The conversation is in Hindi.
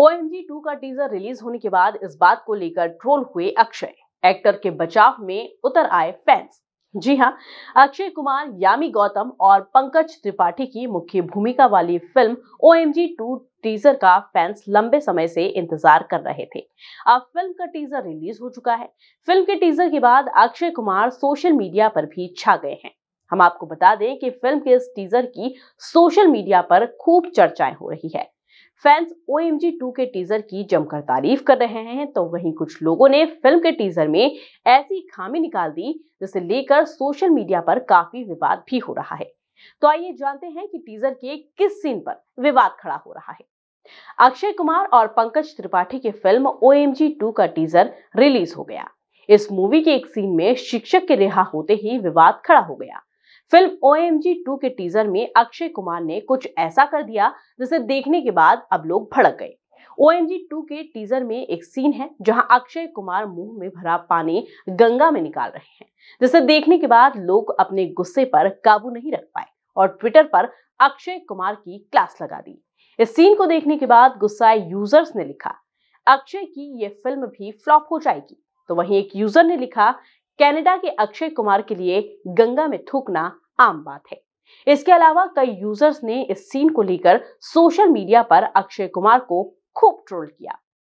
ओ एम जी टू का टीजर रिलीज होने के बाद इस बात को लेकर ट्रोल हुए अक्षय एक्टर के बचाव में उतर आए फैंस जी हाँ अक्षय कुमार यामी गौतम और पंकज त्रिपाठी की मुख्य भूमिका वाली film O M G two teaser का फैंस लंबे समय से इंतजार कर रहे थे अब फिल्म का टीजर रिलीज हो चुका है फिल्म के टीजर के बाद अक्षय कुमार सोशल मीडिया पर भी छा गए हैं हम आपको बता दें कि फिल्म के इस टीजर की सोशल मीडिया पर खूब चर्चाएं हो रही है fans O M G two के टीजर की जमकर तारीफ कर रहे हैं तो वहीं कुछ लोगों ने फिल्म के टीजर में ऐसी खामी निकाल दी जिसे लेकर सोशल मीडिया पर काफी विवाद भी हो रहा है तो आइए जानते हैं कि टीजर के किस सीन पर विवाद खड़ा हो रहा है अक्षय कुमार और पंकज त्रिपाठी की film O M G two का टीजर रिलीज हो गया इस मूवी के एक सीन में शिक्षक के रिहा होते ही विवाद खड़ा हो गया फिल्म ओ एम के टीजर में अक्षय कुमार ने कुछ ऐसा कर दिया जिसे देखने के बाद अब लोग भड़क गए ओ एम के टीजर में एक सीन है जहां अक्षय कुमार मुंह में भरा पानी गंगा में निकाल रहे हैं जिसे देखने के बाद लोग अपने गुस्से पर काबू नहीं रख पाए और ट्विटर पर अक्षय कुमार की क्लास लगा दी इस सीन को देखने के बाद गुस्साए यूजर्स ने लिखा अक्षय की यह फिल्म भी फ्लॉप हो जाएगी तो वहीं एक यूजर ने लिखा कनाडा के अक्षय कुमार के लिए गंगा में थूकना आम बात है इसके अलावा कई यूजर्स ने इस सीन को लेकर सोशल मीडिया पर अक्षय कुमार को खूब ट्रोल किया